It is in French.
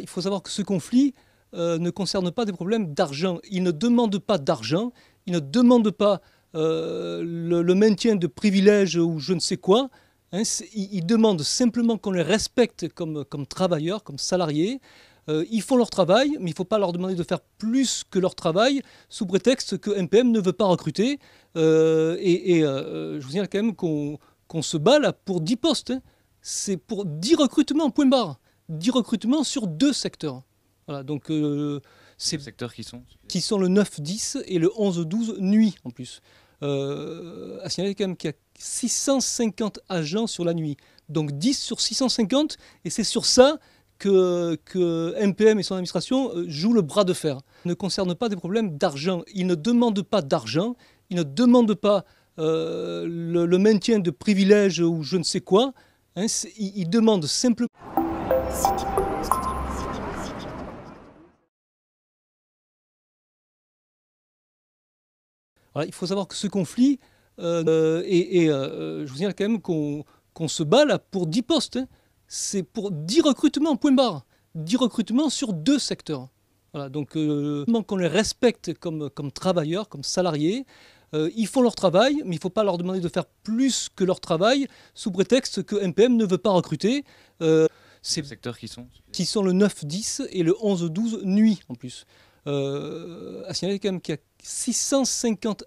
il faut savoir que ce conflit euh, ne concerne pas des problèmes d'argent. Il ne demande pas d'argent, il ne demande pas euh, le, maintien de privilèges ou je ne sais quoi. Hein, il, demande simplement qu'on les respecte comme, comme travailleurs, comme salariés, euh, ils font leur travail, mais il ne faut pas leur demander de faire plus que leur travail sous prétexte que MPM ne veut pas recruter. Euh, et, euh, je vous dis quand même qu'on se bat là pour 10 postes. Hein. C'est pour 10 recrutements, point barre. 10 recrutements sur deux secteurs. Voilà, donc c'est secteurs qui sont qui sont le 9-10 et le 11-12 nuit en plus. Euh, à signaler quand même qu'il y a 650 agents sur la nuit, donc 10 sur 650, et c'est sur ça que, MPM et son administration euh, jouent le bras de fer. Ils ne concerne pas des problèmes d'argent. Ils ne demandent pas d'argent, ils ne demandent pas euh, le, maintien de privilèges ou je ne sais quoi. Hein, ils, demandent simplement... il faut savoir que ce conflit, et, euh, je vous dirais quand même qu'on se bat là pour 10 postes. Hein c'est pour 10 recrutements, point barre. 10 recrutements sur deux secteurs. Voilà, donc euh, qu'on les respecte comme, comme travailleurs, comme salariés. Euh, ils font leur travail, mais il ne faut pas leur demander de faire plus que leur travail sous prétexte que MPM ne veut pas recruter. Euh, ces secteurs qui sont Qui sont le 9-10 et le 11-12 nuit en plus. à euh, signaler quand même qu'il y a 650